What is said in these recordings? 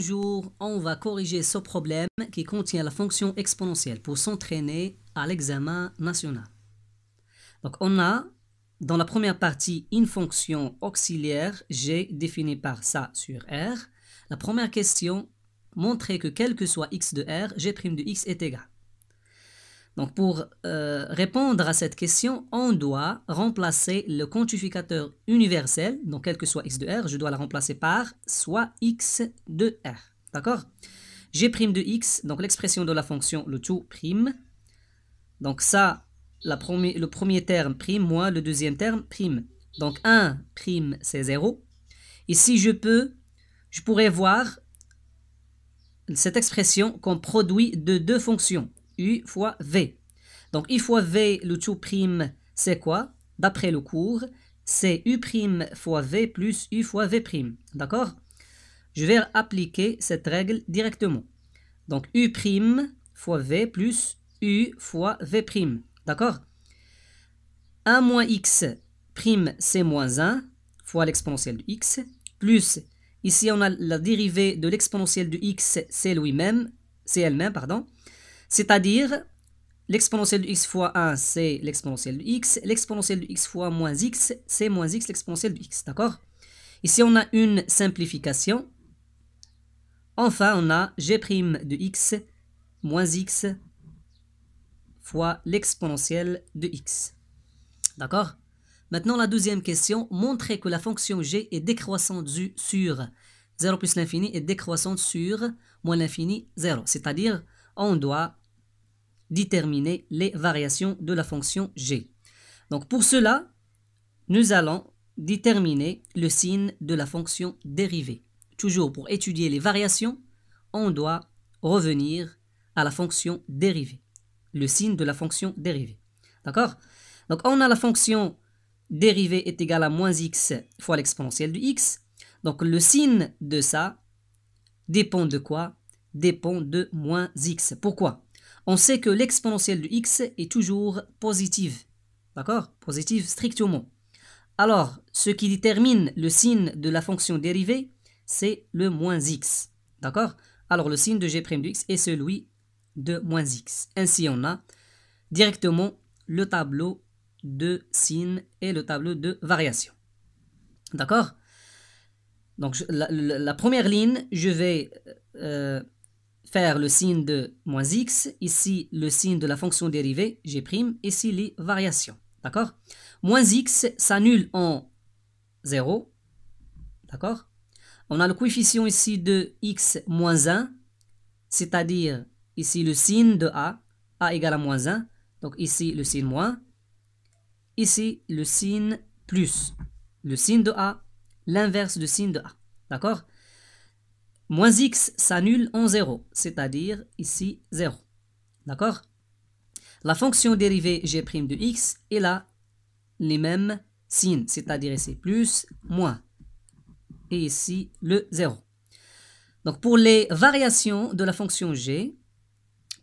jour, on va corriger ce problème qui contient la fonction exponentielle pour s'entraîner à l'examen national. Donc on a dans la première partie une fonction auxiliaire g définie par ça sur r. La première question montrer que quel que soit x de r, g' de x est égal. Donc pour euh, répondre à cette question, on doit remplacer le quantificateur universel, donc quel que soit x de r, je dois la remplacer par soit x de r. D'accord G' de x, donc l'expression de la fonction, le tout prime. Donc ça, le premier terme prime, moins le deuxième terme prime. Donc 1 prime, c'est 0. si je peux, je pourrais voir cette expression comme produit de deux fonctions. U fois V. Donc U fois V, le tout prime, c'est quoi D'après le cours, c'est U' prime fois V plus U fois V'. prime. D'accord Je vais appliquer cette règle directement. Donc U' prime fois V plus U fois V'. prime. D'accord 1 moins X prime, c'est moins 1 fois l'exponentielle de X plus, ici on a la dérivée de l'exponentielle de X, c'est lui-même, c'est elle-même, pardon. C'est-à-dire, l'exponentielle de x fois 1, c'est l'exponentielle de x. L'exponentielle de x fois moins x, c'est moins x l'exponentielle de x. D'accord Ici, on a une simplification. Enfin, on a g' de x moins x fois l'exponentielle de x. D'accord Maintenant, la deuxième question, montrer que la fonction g est décroissante sur 0 plus l'infini et décroissante sur moins l'infini 0. C'est-à-dire, on doit déterminer les variations de la fonction g. Donc pour cela, nous allons déterminer le signe de la fonction dérivée. Toujours pour étudier les variations, on doit revenir à la fonction dérivée, le signe de la fonction dérivée. D'accord Donc on a la fonction dérivée est égale à moins x fois l'exponentielle de x. Donc le signe de ça dépend de quoi Dépend de moins x. Pourquoi on sait que l'exponentielle de x est toujours positive. D'accord Positive strictement. Alors, ce qui détermine le signe de la fonction dérivée, c'est le moins x. D'accord Alors, le signe de g' de x est celui de moins x. Ainsi, on a directement le tableau de signes et le tableau de variation. D'accord Donc, la, première ligne, je vais... Euh, faire le signe de moins x, ici le signe de la fonction dérivée, g', ici les variations. D'accord Moins x s'annule en 0. D'accord On a le coefficient ici de x moins 1, c'est-à-dire ici le signe de a, a égale à moins 1, donc ici le signe moins, ici le signe plus, le signe de a, l'inverse du signe de a. D'accord Moins x s'annule en 0, c'est-à-dire ici 0. D'accord La fonction dérivée g' de x est là les mêmes signes, c'est-à-dire ici plus, moins, et ici le 0. Donc pour les variations de la fonction g,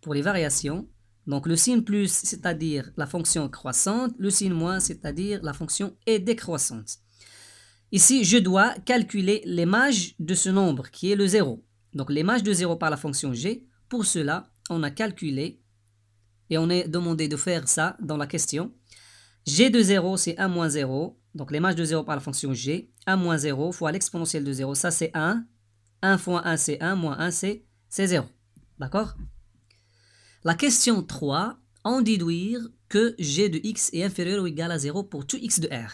pour les variations, donc le signe plus, c'est-à-dire la fonction croissante, le signe moins, c'est-à-dire la fonction est décroissante. Ici, je dois calculer l'image de ce nombre qui est le 0. Donc l'image de 0 par la fonction g. Pour cela, on a calculé et on est demandé de faire ça dans la question. g de 0, c'est 1 moins 0. Donc l'image de 0 par la fonction g. 1 moins 0 fois l'exponentielle de 0, ça c'est 1. 1 fois 1, c'est 1, moins 1, c'est 0. D'accord La question 3, en déduire que g de x est inférieur ou égal à 0 pour tout x de r.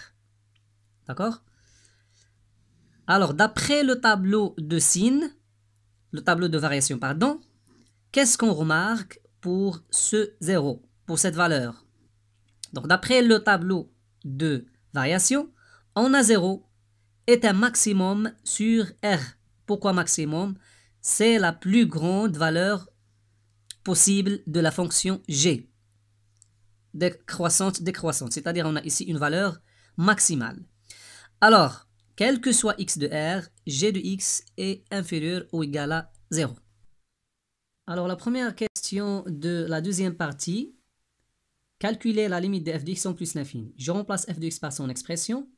D'accord alors, d'après le tableau de signes, le tableau de variation, pardon, qu'est-ce qu'on remarque pour ce 0, pour cette valeur Donc, d'après le tableau de variation, on a 0 est un maximum sur R. Pourquoi maximum C'est la plus grande valeur possible de la fonction G. Décroissante, décroissante. C'est-à-dire on a ici une valeur maximale. Alors, quel que soit x de R, g de x est inférieur ou égal à 0. Alors la première question de la deuxième partie, calculer la limite de f de x en plus l'infini. Je remplace f de x par son expression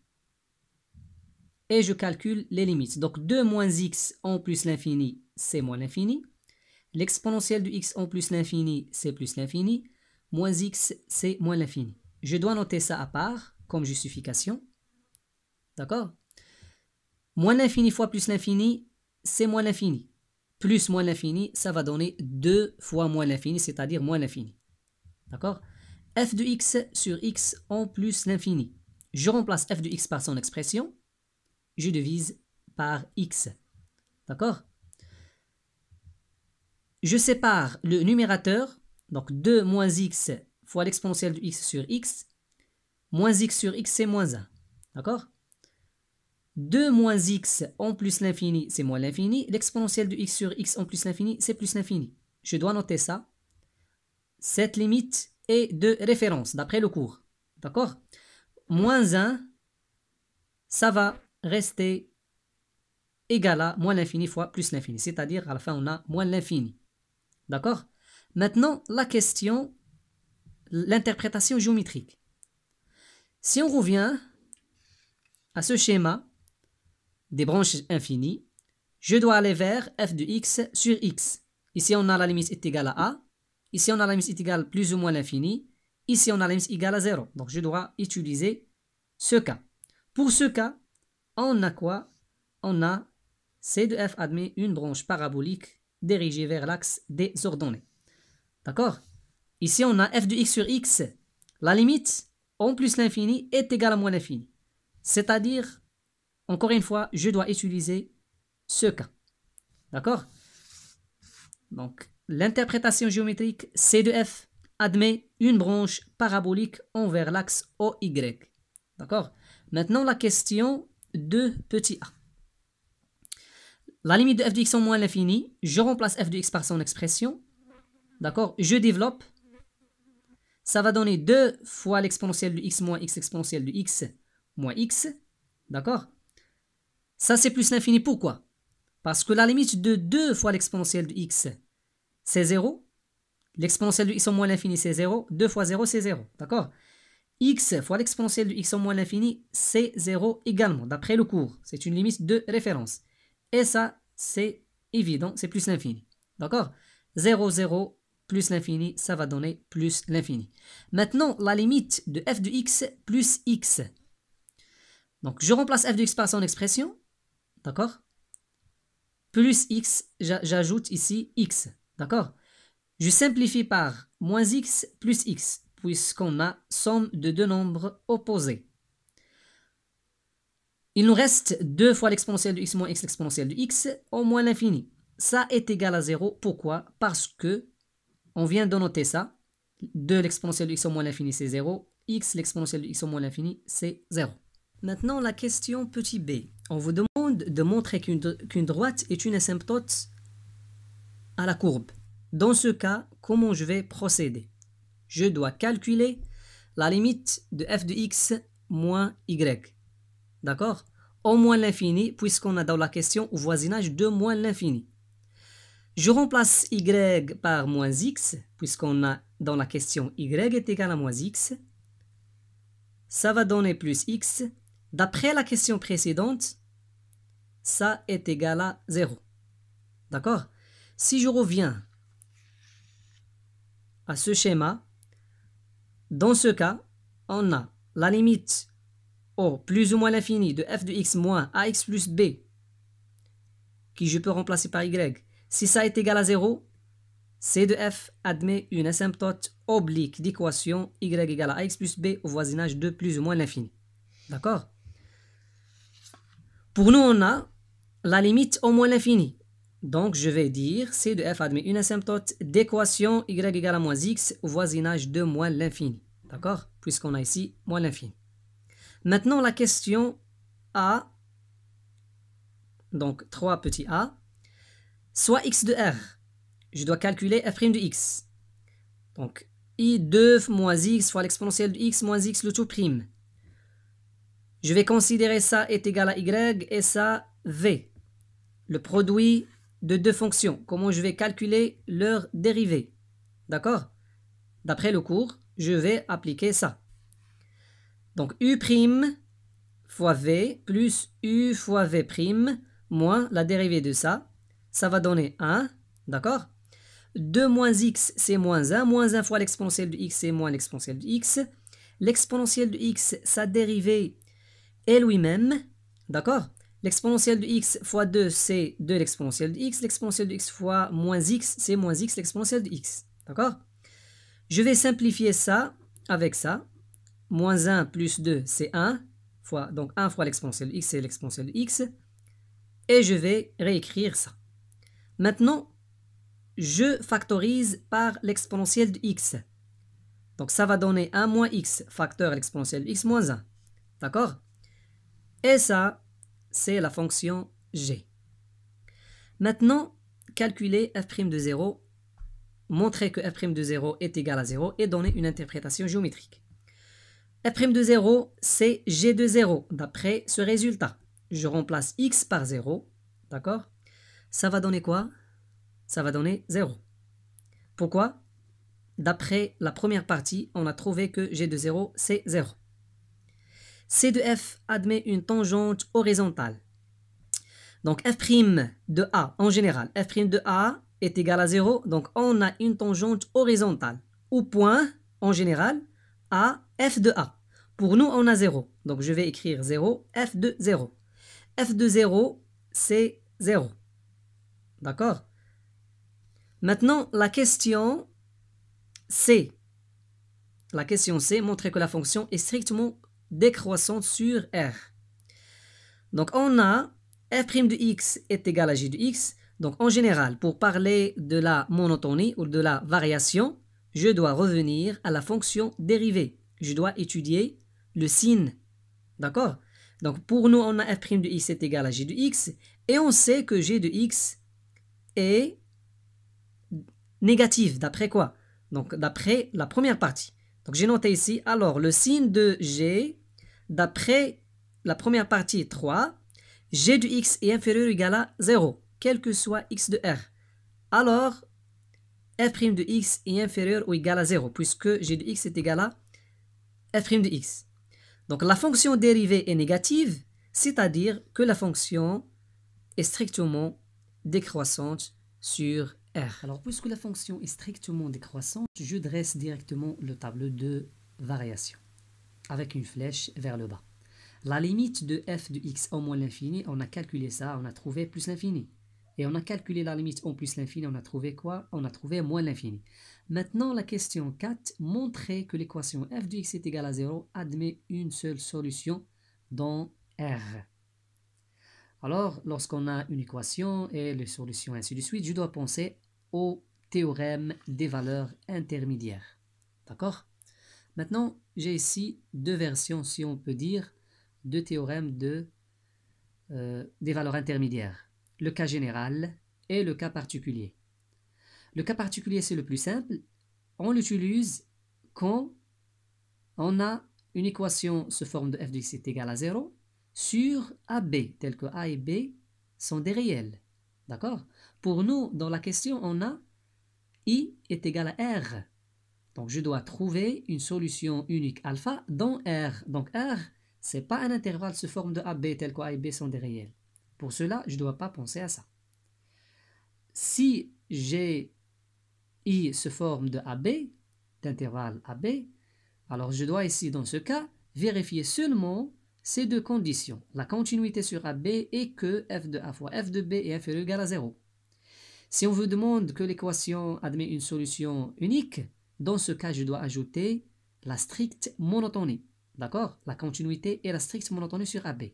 et je calcule les limites. Donc 2 moins x en plus l'infini, c'est moins l'infini. L'exponentielle de x en plus l'infini, c'est plus l'infini. Moins x, c'est moins l'infini. Je dois noter ça à part comme justification. D'accord Moins l'infini fois plus l'infini, c'est moins l'infini. Plus moins l'infini, ça va donner 2 fois moins l'infini, c'est-à-dire moins l'infini. D'accord f de x sur x en plus l'infini. Je remplace f de x par son expression. Je divise par x. D'accord Je sépare le numérateur, donc 2 moins x fois l'exponentielle de x sur x, moins x sur x, c'est moins 1. D'accord 2 moins x en plus l'infini, c'est moins l'infini. L'exponentielle de x sur x en plus l'infini, c'est plus l'infini. Je dois noter ça. Cette limite est de référence, d'après le cours. D'accord Moins 1, ça va rester égal à moins l'infini fois plus l'infini. C'est-à-dire, à la fin, on a moins l'infini. D'accord Maintenant, la question, l'interprétation géométrique. Si on revient à ce schéma, des branches infinies, je dois aller vers f de x sur x. Ici, on a la limite est égale à a. Ici, on a la limite est égale plus ou moins l'infini. Ici, on a la limite égale à 0. Donc, je dois utiliser ce cas. Pour ce cas, on a quoi On a C de f admet une branche parabolique dirigée vers l'axe des ordonnées. D'accord Ici, on a f de x sur x. La limite en plus l'infini est égale à moins l'infini. C'est-à-dire encore une fois, je dois utiliser ce cas. D'accord Donc, l'interprétation géométrique C de F admet une branche parabolique envers l'axe OY. D'accord Maintenant, la question de petit a. La limite de f de x en moins l'infini, je remplace f de x par son expression. D'accord Je développe. Ça va donner 2 fois l'exponentielle de x moins x exponentielle de x moins x. D'accord ça, c'est plus l'infini. Pourquoi Parce que la limite de 2 fois l'exponentielle de x, c'est 0. L'exponentielle de x au moins l'infini, c'est 0. 2 fois 0, c'est 0. D'accord x fois l'exponentielle de x en moins l'infini, c'est 0 également, d'après le cours. C'est une limite de référence. Et ça, c'est évident, c'est plus l'infini. D'accord 0, 0, plus l'infini, ça va donner plus l'infini. Maintenant, la limite de f de x plus x. Donc, je remplace f de x par son expression. D'accord Plus x, j'ajoute ici x. D'accord Je simplifie par moins x plus x, puisqu'on a somme de deux nombres opposés. Il nous reste 2 fois l'exponentielle de x moins x l'exponentielle de x au moins l'infini. Ça est égal à 0. Pourquoi Parce que on vient de noter ça. 2 l'exponentielle de x au moins l'infini, c'est 0. x l'exponentielle de x au moins l'infini, c'est 0. Maintenant, la question petit b. On vous demande de montrer qu'une droite est une asymptote à la courbe. Dans ce cas, comment je vais procéder Je dois calculer la limite de f de x moins y. D'accord Au moins l'infini, puisqu'on a dans la question au voisinage de moins l'infini. Je remplace y par moins x, puisqu'on a dans la question y est égal à moins x. Ça va donner plus x D'après la question précédente, ça est égal à 0. D'accord Si je reviens à ce schéma, dans ce cas, on a la limite au plus ou moins l'infini de f de x moins ax plus b, qui je peux remplacer par y. Si ça est égal à 0, c de f admet une asymptote oblique d'équation y égale à ax plus b au voisinage de plus ou moins l'infini. D'accord pour nous, on a la limite au moins l'infini. Donc, je vais dire C de f admet une asymptote d'équation y égale à moins x au voisinage de moins l'infini. D'accord Puisqu'on a ici moins l'infini. Maintenant, la question A, donc 3 petit a, soit x de r. Je dois calculer f' prime de x. Donc, i2 moins x fois l'exponentielle de x moins x le tout prime. Je vais considérer ça est égal à y et ça v, le produit de deux fonctions, comment je vais calculer leur dérivée. D'accord D'après le cours, je vais appliquer ça. Donc u' fois v plus u fois v' moins la dérivée de ça, ça va donner 1, d'accord 2 moins x, c'est moins 1. Moins 1 fois l'exponentielle de x, c'est moins l'exponentielle de x. L'exponentielle de x, sa dérivée, et lui-même, d'accord L'exponentielle de x fois 2, c'est 2 l'exponentielle de x. L'exponentielle de x fois moins x, c'est moins x l'exponentielle de x. D'accord Je vais simplifier ça avec ça. Moins 1 plus 2, c'est 1. Fois, donc 1 fois l'exponentielle de x, c'est l'exponentielle de x. Et je vais réécrire ça. Maintenant, je factorise par l'exponentielle de x. Donc ça va donner 1 moins x, facteur l'exponentielle de x moins 1. D'accord et ça, c'est la fonction g. Maintenant, calculer f' de 0, montrer que f' de 0 est égal à 0 et donner une interprétation géométrique. f' de 0, c'est g de 0 d'après ce résultat. Je remplace x par 0, d'accord Ça va donner quoi Ça va donner 0. Pourquoi D'après la première partie, on a trouvé que g de 0, c'est 0. C de F admet une tangente horizontale. Donc f' de A en général, f' de A est égal à 0, donc on a une tangente horizontale au point en général a f de A. Pour nous, on a 0. Donc je vais écrire 0, f de 0. f de 0, c'est 0. D'accord Maintenant, la question c'est la question c'est montrer que la fonction est strictement décroissante sur R. Donc on a f' de x est égal à g de x. Donc en général, pour parler de la monotonie ou de la variation, je dois revenir à la fonction dérivée. Je dois étudier le signe. D'accord Donc pour nous, on a f' de x est égal à g de x. Et on sait que g de x est négatif. D'après quoi Donc d'après la première partie. Donc j'ai noté ici, alors le signe de g d'après la première partie 3, g du x est inférieur ou égal à 0, quel que soit x de r. Alors, f' de x est inférieur ou égal à 0, puisque g de x est égal à f' de x. Donc la fonction dérivée est négative, c'est-à-dire que la fonction est strictement décroissante sur R. Alors puisque la fonction est strictement décroissante, je dresse directement le tableau de variation avec une flèche vers le bas. La limite de f de x au moins l'infini, on a calculé ça, on a trouvé plus l'infini. Et on a calculé la limite en plus l'infini, on a trouvé quoi On a trouvé moins l'infini. Maintenant, la question 4, montrer que l'équation f de x est égale à 0 admet une seule solution dans R. Alors, lorsqu'on a une équation et les solutions, ainsi de suite, je dois penser au théorème des valeurs intermédiaires. D'accord Maintenant, j'ai ici deux versions, si on peut dire, deux théorèmes de, euh, des valeurs intermédiaires, le cas général et le cas particulier. Le cas particulier, c'est le plus simple. On l'utilise quand on a une équation sous forme de f de x est égale à 0 sur a, b, tel que A et B sont des réels. D'accord Pour nous, dans la question, on a I est égal à R. Donc je dois trouver une solution unique alpha dans R. Donc R, n'est pas un intervalle sous forme de AB tel que A et B sont des réels. Pour cela, je ne dois pas penser à ça. Si j'ai I se forme de AB, d'intervalle AB, alors je dois ici, dans ce cas, vérifier seulement ces deux conditions, la continuité sur AB et que f de a fois f de b est inférieur égal à 0. Si on vous demande que l'équation admet une solution unique, dans ce cas, je dois ajouter la stricte monotonie. D'accord La continuité et la stricte monotonie sur AB.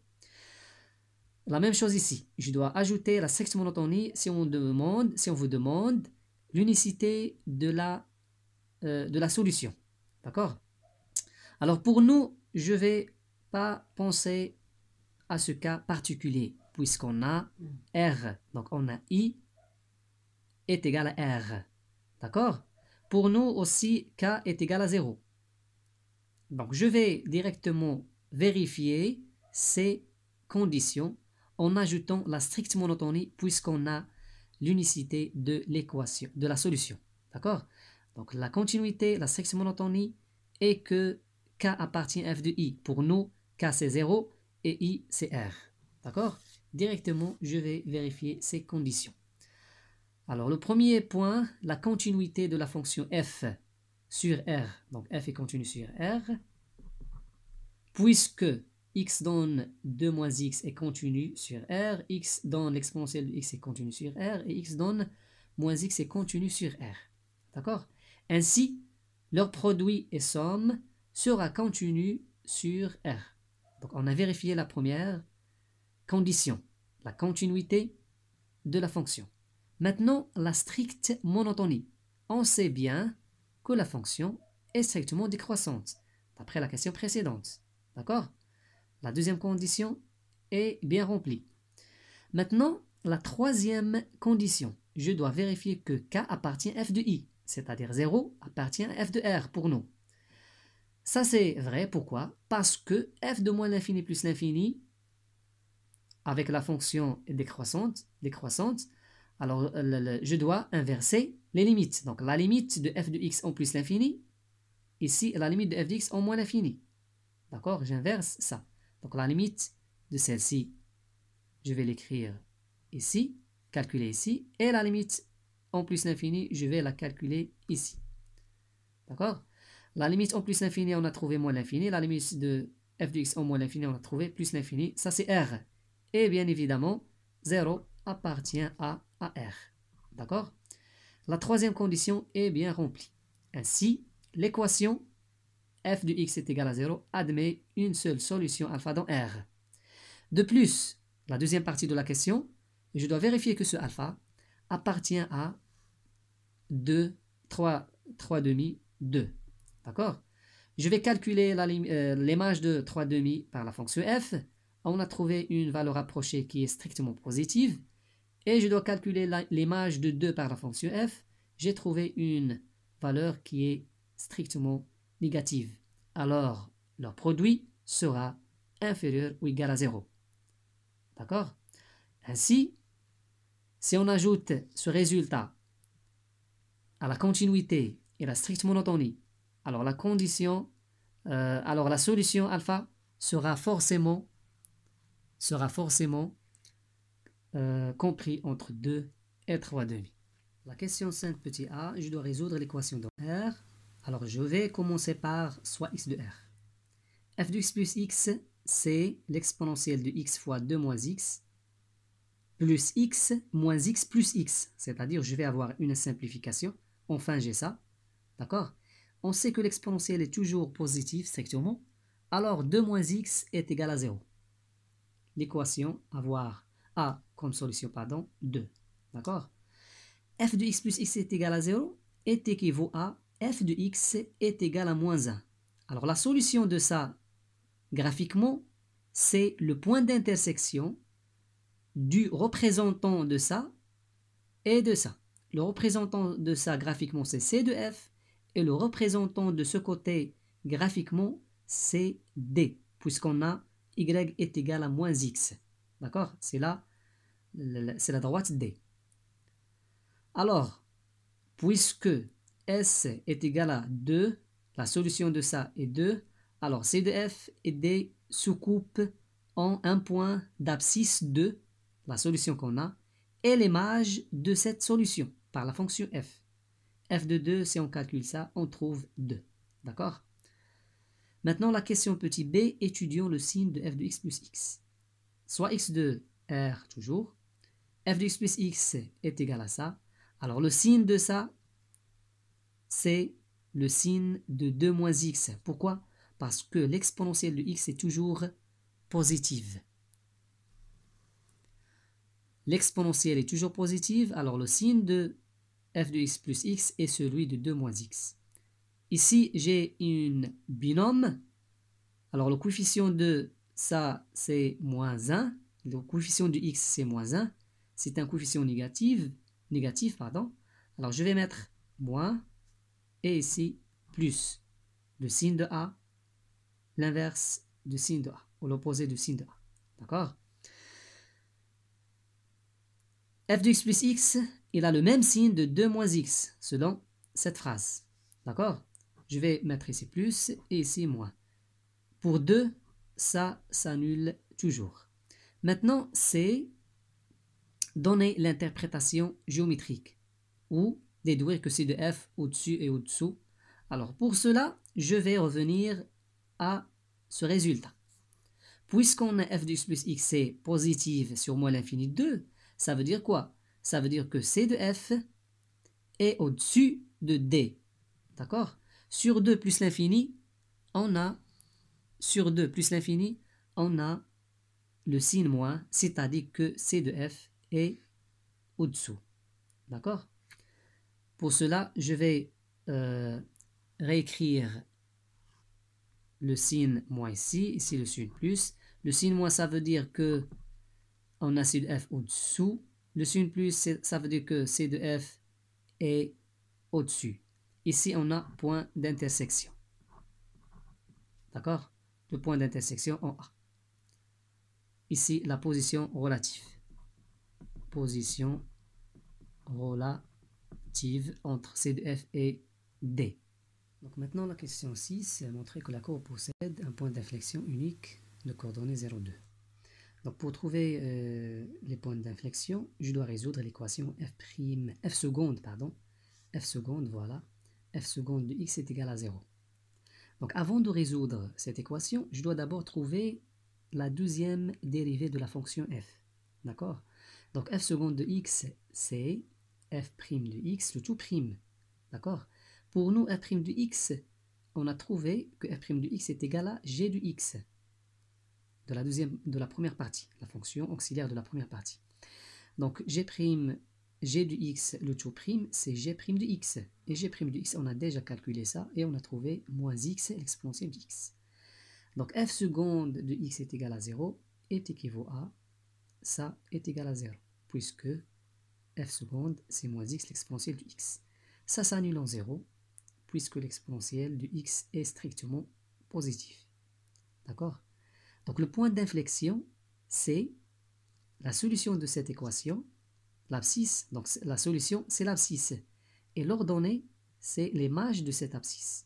La même chose ici. Je dois ajouter la stricte monotonie si on, demande, si on vous demande l'unicité de, euh, de la solution. D'accord Alors pour nous, je ne vais pas penser à ce cas particulier puisqu'on a R. Donc on a I est égal à R. D'accord pour nous aussi, k est égal à 0. Donc je vais directement vérifier ces conditions en ajoutant la stricte monotonie puisqu'on a l'unicité de l'équation, de la solution. D'accord Donc la continuité, la stricte monotonie et que K appartient à f de I. Pour nous, K c'est 0 et I c'est R. D'accord Directement, je vais vérifier ces conditions. Alors le premier point, la continuité de la fonction f sur R. Donc f est continue sur R. Puisque x donne 2 moins x est continue sur R, x donne l'exponentielle de x est continue sur R, et x donne moins x est continue sur R. D'accord Ainsi, leur produit et somme sera continue sur R. Donc on a vérifié la première condition, la continuité de la fonction. Maintenant, la stricte monotonie. On sait bien que la fonction est strictement décroissante, d'après la question précédente. D'accord La deuxième condition est bien remplie. Maintenant, la troisième condition. Je dois vérifier que K appartient à f de i, c'est-à-dire 0 appartient à f de r pour nous. Ça c'est vrai, pourquoi Parce que f de moins l'infini plus l'infini, avec la fonction décroissante, décroissante, alors, euh, je dois inverser les limites. Donc, la limite de f de x en plus l'infini, ici, la limite de f de x en moins l'infini. D'accord J'inverse ça. Donc, la limite de celle-ci, je vais l'écrire ici, calculer ici, et la limite en plus l'infini, je vais la calculer ici. D'accord La limite en plus l'infini, on a trouvé moins l'infini. La limite de f de x en moins l'infini, on a trouvé plus l'infini. Ça, c'est r. Et bien évidemment, 0 appartient à R, D'accord La troisième condition est bien remplie. Ainsi, l'équation f du x est égale à 0 admet une seule solution alpha dans R. De plus, la deuxième partie de la question, je dois vérifier que ce alpha appartient à 2, 3, 3 demi, 2. D'accord Je vais calculer euh, l'image de 3 demi par la fonction f. On a trouvé une valeur approchée qui est strictement positive et je dois calculer l'image de 2 par la fonction f, j'ai trouvé une valeur qui est strictement négative. Alors, leur produit sera inférieur ou égal à 0. D'accord Ainsi, si on ajoute ce résultat à la continuité et la stricte monotonie, alors la condition, euh, alors la solution alpha sera forcément, sera forcément euh, compris entre 2 et 3 demi. La question 5 petit a, je dois résoudre l'équation dans R. Alors je vais commencer par soit x de R. f de x plus x, c'est l'exponentielle de x fois 2 moins x plus x moins x plus x. C'est-à-dire je vais avoir une simplification. Enfin j'ai ça. D'accord On sait que l'exponentielle est toujours positive strictement. Alors 2 moins x est égal à 0. L'équation avoir comme solution, pardon, 2. D'accord f de x plus x est égal à 0 est équivaut à f de x est égal à moins 1. Alors la solution de ça, graphiquement, c'est le point d'intersection du représentant de ça et de ça. Le représentant de ça graphiquement, c'est C de f, et le représentant de ce côté graphiquement, c'est D, puisqu'on a y est égal à moins x. D'accord C'est là c'est la droite D. Alors, puisque S est égal à 2, la solution de ça est 2, alors C de F et D sous coupent en un point d'abscisse 2, la solution qu'on a, et l'image de cette solution par la fonction f. f de 2, si on calcule ça, on trouve 2. D'accord Maintenant, la question petit b, étudions le signe de f de x plus x. Soit x de r toujours, f de x plus x est égal à ça. Alors le signe de ça, c'est le signe de 2 moins x. Pourquoi Parce que l'exponentielle de x est toujours positive. L'exponentielle est toujours positive, alors le signe de f de x plus x est celui de 2 moins x. Ici, j'ai une binôme. Alors le coefficient de ça, c'est moins 1. Le coefficient de x, c'est moins 1 c'est un coefficient négatif, négatif pardon. alors je vais mettre moins et ici plus le signe de A, l'inverse du signe de A, ou l'opposé du signe de A. D'accord f de x plus x, il a le même signe de 2 moins x, selon cette phrase. D'accord Je vais mettre ici plus et ici moins. Pour 2, ça s'annule toujours. Maintenant, c'est donner l'interprétation géométrique ou déduire que c'est de f au-dessus et au-dessous. Alors pour cela, je vais revenir à ce résultat. Puisqu'on a f de x plus x est positive sur moins l'infini de 2, ça veut dire quoi Ça veut dire que c de f est au-dessus de d. D'accord Sur 2 plus l'infini, on a, sur 2 plus l'infini, on a le signe moins, c'est-à-dire que c de f et au-dessous. D'accord Pour cela, je vais euh, réécrire le signe moins ici, ici le signe plus. Le signe moins, ça veut dire que on a C de F au-dessous. Le signe plus, ça veut dire que C de F est au-dessus. Ici, on a point d'intersection. D'accord Le point d'intersection en A. Ici, la position relative position relative entre CDF et D. Donc maintenant, la question 6, c'est montrer que la courbe possède un point d'inflexion unique de coordonnées 0,2. Donc pour trouver euh, les points d'inflexion, je dois résoudre l'équation f', f seconde, pardon, f seconde, voilà, f seconde de x est égal à 0. Donc avant de résoudre cette équation, je dois d'abord trouver la deuxième dérivée de la fonction f. D'accord donc f seconde de x, c'est f prime de x, le tout prime. D'accord Pour nous, f prime de x, on a trouvé que f prime de x est égal à g de x de la, deuxième, de la première partie, la fonction auxiliaire de la première partie. Donc g prime, g du x, le tout prime, c'est g prime de x. Et g prime de x, on a déjà calculé ça et on a trouvé moins x, exponentielle de x. Donc f seconde de x est égal à 0 est équivaut à ça est égal à 0, puisque f seconde, c'est moins x l'exponentielle du x. Ça s'annule en 0, puisque l'exponentielle du x est strictement positif. D'accord Donc le point d'inflexion, c'est la solution de cette équation, l'abscisse, donc la solution, c'est l'abscisse. Et l'ordonnée, c'est l'image de cette abscisse.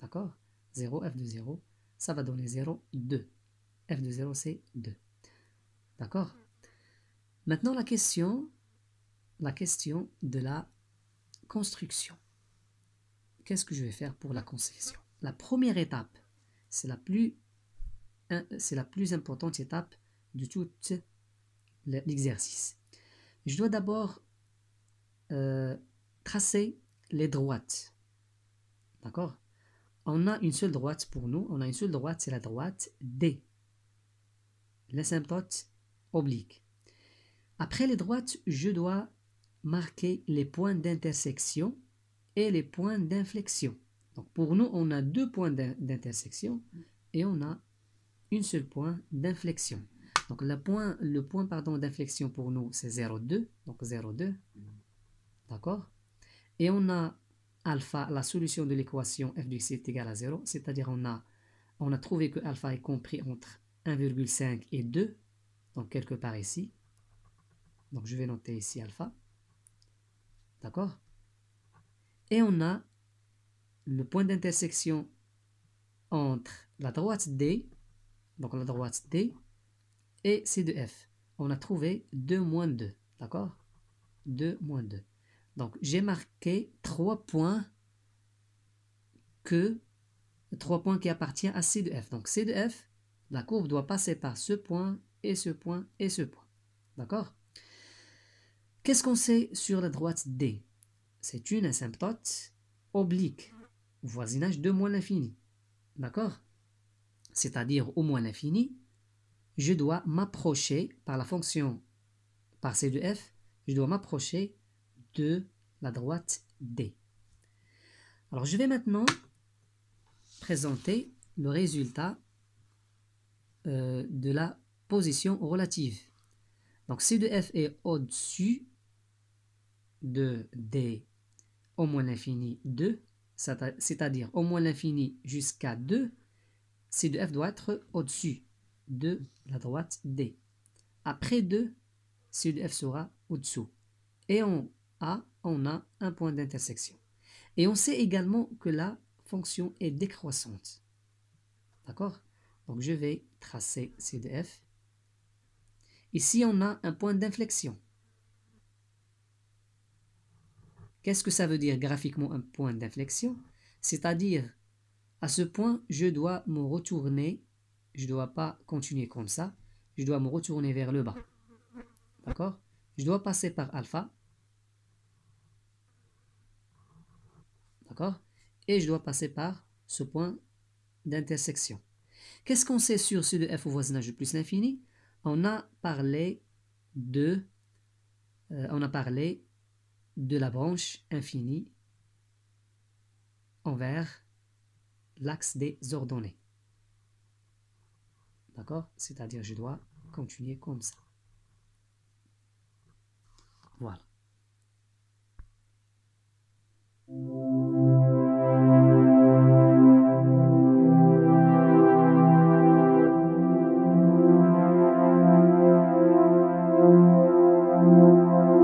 D'accord 0, f de 0, ça va donner 0, 2. f de 0, c'est 2. D'accord Maintenant, la question, la question de la construction. Qu'est-ce que je vais faire pour la construction La première étape, c'est la plus, c'est la plus importante étape de tout l'exercice. Je dois d'abord euh, tracer les droites. D'accord On a une seule droite pour nous. On a une seule droite, c'est la droite D. L'asymptote oblique. Après les droites, je dois marquer les points d'intersection et les points d'inflexion. Donc pour nous, on a deux points d'intersection et on a une seule point d'inflexion. Donc le point, d'inflexion pour nous, c'est 0,2. Donc 0,2. D'accord Et on a alpha, la solution de l'équation f de x est égale à 0. C'est-à-dire on a, on a trouvé que alpha est compris entre 1,5 et 2. Donc quelque part ici. Donc je vais noter ici alpha. D'accord Et on a le point d'intersection entre la droite D, donc la droite D, et C de F. On a trouvé 2 moins 2. D'accord 2 moins 2. Donc j'ai marqué 3 points que trois points qui appartiennent à C de F. Donc C de F, la courbe doit passer par ce point et ce point et ce point. D'accord Qu'est-ce qu'on sait sur la droite D C'est une asymptote oblique, voisinage de moins l'infini. D'accord C'est-à-dire au moins l'infini, je dois m'approcher par la fonction, par C de f, je dois m'approcher de la droite D. Alors je vais maintenant présenter le résultat euh, de la position relative. Donc C de F est au-dessus de d au moins l'infini 2, c'est-à-dire au moins l'infini jusqu'à 2, c de f doit être au-dessus de la droite d. Après 2, c de f sera au-dessous. Et en A, on a un point d'intersection. Et on sait également que la fonction est décroissante. D'accord Donc je vais tracer C de F. Ici, on a un point d'inflexion. Qu'est-ce que ça veut dire graphiquement un point d'inflexion C'est-à-dire, à ce point, je dois me retourner, je ne dois pas continuer comme ça, je dois me retourner vers le bas. D'accord Je dois passer par alpha. D'accord Et je dois passer par ce point d'intersection. Qu'est-ce qu'on sait sur ce de f au voisinage de plus l'infini On a parlé de... Euh, on a parlé de la branche infinie envers l'axe des ordonnées. D'accord C'est-à-dire je dois continuer comme ça. Voilà.